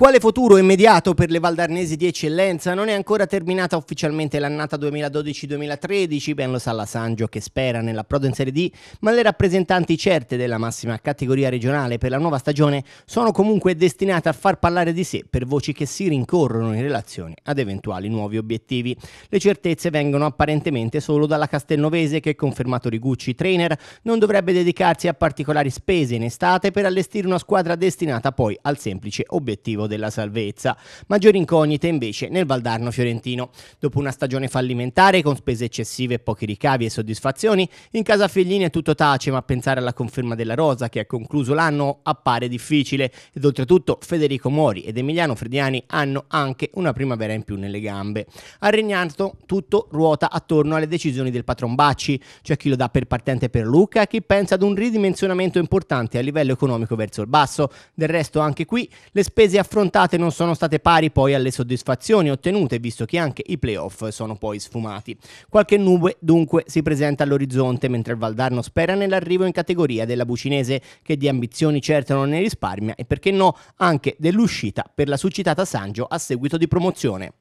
Quale futuro immediato per le Valdarnesi di eccellenza? Non è ancora terminata ufficialmente l'annata 2012-2013, ben lo sa la Sangio che spera nella nell'approdo in Serie D, ma le rappresentanti certe della massima categoria regionale per la nuova stagione sono comunque destinate a far parlare di sé per voci che si rincorrono in relazione ad eventuali nuovi obiettivi. Le certezze vengono apparentemente solo dalla Castelnovese che, confermato Rigucci, trainer, non dovrebbe dedicarsi a particolari spese in estate per allestire una squadra destinata poi al semplice obiettivo della salvezza. Maggiori incognite invece nel Valdarno fiorentino. Dopo una stagione fallimentare con spese eccessive e pochi ricavi e soddisfazioni, in casa Fellini è tutto tace, ma pensare alla conferma della Rosa che ha concluso l'anno appare difficile ed oltretutto Federico Mori ed Emiliano Frediani hanno anche una primavera in più nelle gambe. A Regnanto tutto ruota attorno alle decisioni del patron Bacci, c'è chi lo dà per partente per Luca chi pensa ad un ridimensionamento importante a livello economico verso il basso. Del resto anche qui le spese affrontano affrontate non sono state pari poi alle soddisfazioni ottenute, visto che anche i playoff sono poi sfumati. Qualche nube dunque si presenta all'orizzonte, mentre il Valdarno spera nell'arrivo in categoria della Bucinese, che di ambizioni certo non ne risparmia e perché no anche dell'uscita per la succitata Sangio a seguito di promozione.